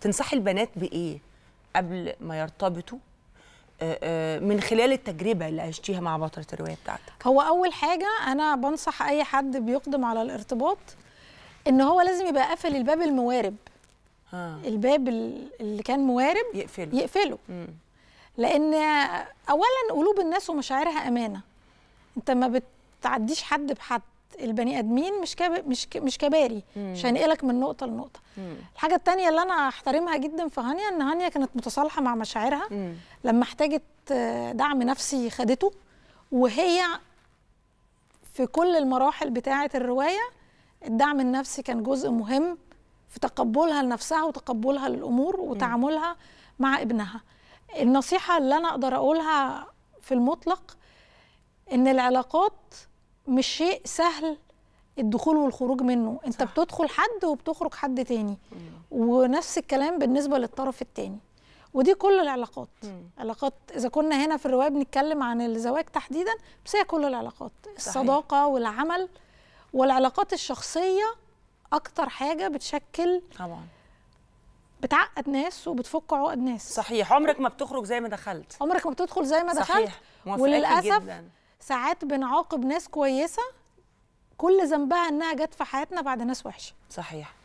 تنصحي البنات بايه قبل ما يرتبطوا آه، آه، من خلال التجربه اللي عشتيها مع بطله الروايه بتاعتك هو اول حاجه انا بنصح اي حد بيقدم على الارتباط ان هو لازم يبقى قافل الباب الموارب ها. الباب اللي كان موارب يقفله يقفله لان اولا قلوب الناس ومشاعرها امانه انت ما بتعديش حد بحد البني ادمين مش كب... مش ك... مش كباري مم. مش هنقلك من نقطه لنقطه مم. الحاجه الثانيه اللي انا احترمها جدا في هانيا ان هانيا كانت متصالحه مع مشاعرها مم. لما احتاجت دعم نفسي خدته وهي في كل المراحل بتاعه الروايه الدعم النفسي كان جزء مهم في تقبلها لنفسها وتقبلها للامور وتعاملها مع ابنها النصيحه اللي انا اقدر اقولها في المطلق ان العلاقات مش شيء سهل الدخول والخروج منه انت صح. بتدخل حد وبتخرج حد تاني مم. ونفس الكلام بالنسبه للطرف التاني ودي كل العلاقات مم. علاقات اذا كنا هنا في الروايه بنتكلم عن الزواج تحديدا بس هي كل العلاقات صحيح. الصداقه والعمل والعلاقات الشخصيه اكتر حاجه بتشكل طبعا بتعقد ناس وبتفك عقد ناس صحيح عمرك ما بتخرج زي ما دخلت عمرك ما بتدخل زي ما دخلت صحيح. وللاسف جداً. ساعات بنعاقب ناس كويسه كل ذنبها انها جت في حياتنا بعد ناس وحشه صحيح